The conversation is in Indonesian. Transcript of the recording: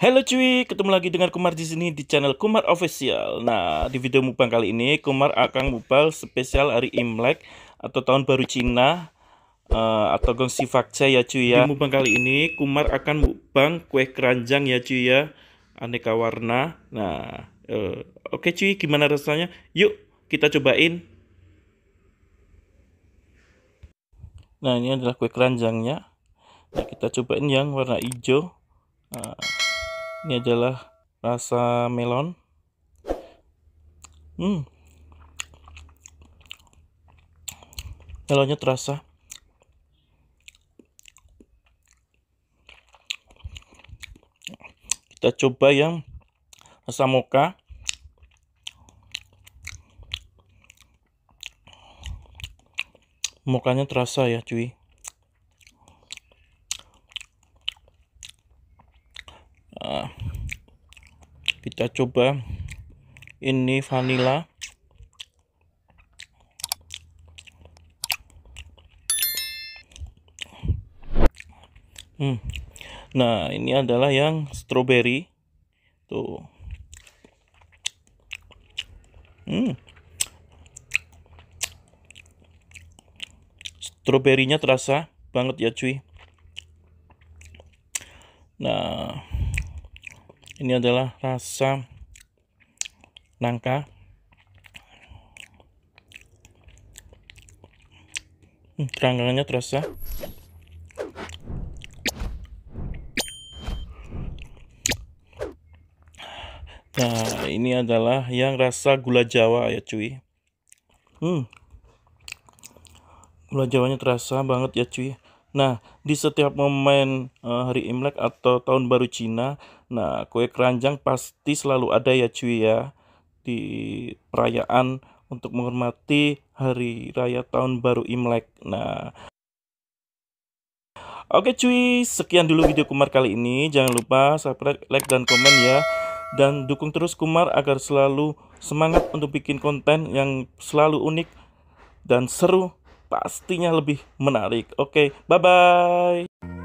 Halo cuy, ketemu lagi dengan Kumar di sini di channel Kumar Official. Nah, di video mukbang kali ini Kumar akan mubang spesial hari Imlek atau tahun baru Cina uh, atau Gongsi Fakce ya cuy ya. Di mukbang kali ini Kumar akan mukbang kue keranjang ya cuy ya, aneka warna. Nah, uh, oke okay, cuy, gimana rasanya? Yuk, kita cobain. Nah, ini adalah kue keranjangnya. Nah, kita cobain yang warna hijau. Nah ini adalah rasa melon hmm melonnya terasa kita coba yang rasa moka mukanya terasa ya cuy Ah. kita coba ini vanilla hmm. nah ini adalah yang strawberry tuh hmm. stroberinya terasa banget ya cuy nah ini adalah rasa nangka hmm, kerangkangannya terasa nah ini adalah yang rasa gula jawa ya cuy hmm gula jawanya terasa banget ya cuy nah di setiap momen uh, hari imlek atau tahun baru Cina Nah, kue keranjang pasti selalu ada ya cuy ya di perayaan untuk menghormati hari raya tahun baru Imlek. Nah, Oke cuy, sekian dulu video Kumar kali ini. Jangan lupa subscribe, like, dan komen ya. Dan dukung terus Kumar agar selalu semangat untuk bikin konten yang selalu unik dan seru. Pastinya lebih menarik. Oke, bye-bye.